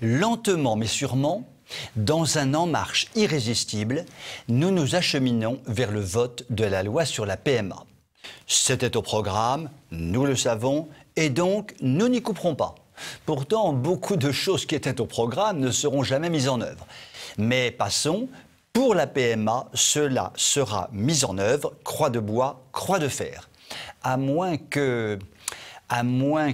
Lentement mais sûrement, dans un en marche irrésistible, nous nous acheminons vers le vote de la loi sur la PMA. C'était au programme, nous le savons, et donc nous n'y couperons pas. Pourtant, beaucoup de choses qui étaient au programme ne seront jamais mises en œuvre. Mais passons, pour la PMA, cela sera mis en œuvre, croix de bois, croix de fer. À moins que à moins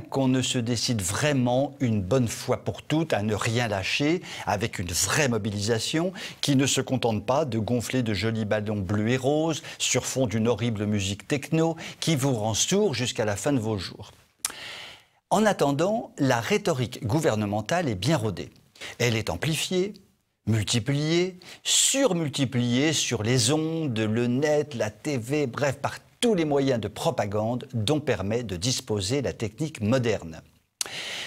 qu'on ne se décide vraiment une bonne fois pour toutes à ne rien lâcher, avec une vraie mobilisation qui ne se contente pas de gonfler de jolis ballons bleus et roses sur fond d'une horrible musique techno qui vous rend sourd jusqu'à la fin de vos jours. En attendant, la rhétorique gouvernementale est bien rodée. Elle est amplifiée, multipliée, surmultipliée sur les ondes, le net, la TV, bref, partout tous les moyens de propagande dont permet de disposer la technique moderne.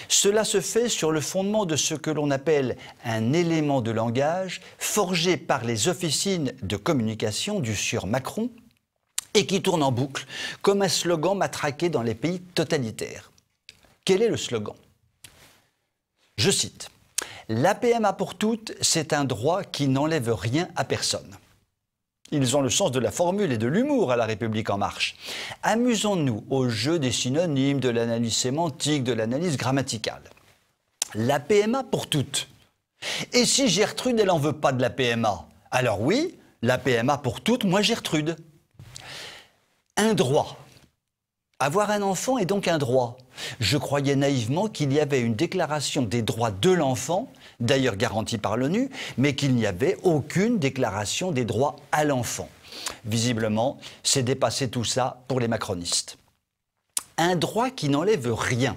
Cela se fait sur le fondement de ce que l'on appelle un élément de langage forgé par les officines de communication du sur Macron et qui tourne en boucle comme un slogan matraqué dans les pays totalitaires. Quel est le slogan Je cite PMA pour toutes, c'est un droit qui n'enlève rien à personne. Ils ont le sens de la formule et de l'humour à La République en marche. Amusons-nous au jeu des synonymes, de l'analyse sémantique, de l'analyse grammaticale. La PMA pour toutes. Et si Gertrude, elle n'en veut pas de la PMA Alors oui, la PMA pour toutes, moi Gertrude. Un droit. Avoir un enfant est donc un droit. Je croyais naïvement qu'il y avait une déclaration des droits de l'enfant, d'ailleurs garantie par l'ONU, mais qu'il n'y avait aucune déclaration des droits à l'enfant. Visiblement, c'est dépassé tout ça pour les macronistes. Un droit qui n'enlève rien.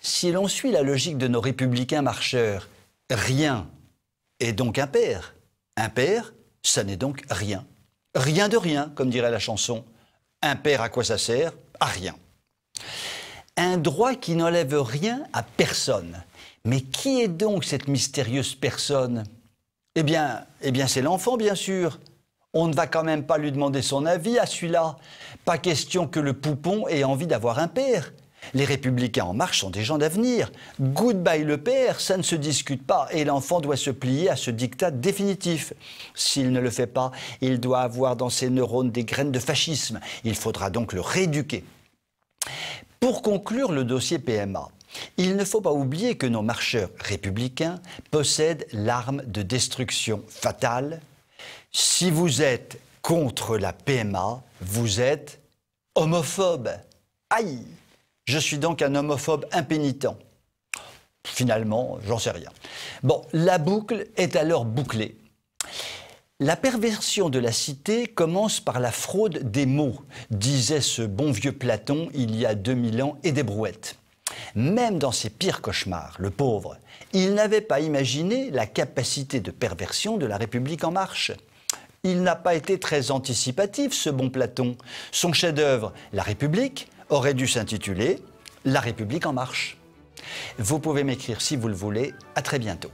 Si l'on suit la logique de nos républicains marcheurs, rien est donc Un père, ça n'est donc rien. Rien de rien, comme dirait la chanson. Un père, à quoi ça sert À rien un droit qui n'enlève rien à personne. Mais qui est donc cette mystérieuse personne Eh bien, eh bien c'est l'enfant, bien sûr. On ne va quand même pas lui demander son avis à celui-là. Pas question que le poupon ait envie d'avoir un père. Les républicains en marche sont des gens d'avenir. Goodbye le père, ça ne se discute pas et l'enfant doit se plier à ce dictat définitif. S'il ne le fait pas, il doit avoir dans ses neurones des graines de fascisme. Il faudra donc le rééduquer. Pour conclure le dossier PMA, il ne faut pas oublier que nos marcheurs républicains possèdent l'arme de destruction fatale. Si vous êtes contre la PMA, vous êtes homophobe. Aïe Je suis donc un homophobe impénitent. Finalement, j'en sais rien. Bon, la boucle est alors bouclée. La perversion de la cité commence par la fraude des mots, disait ce bon vieux Platon il y a 2000 ans et des brouettes. Même dans ses pires cauchemars, le pauvre, il n'avait pas imaginé la capacité de perversion de la République en marche. Il n'a pas été très anticipatif, ce bon Platon. Son chef-d'œuvre, La République, aurait dû s'intituler La République en marche. Vous pouvez m'écrire si vous le voulez. À très bientôt.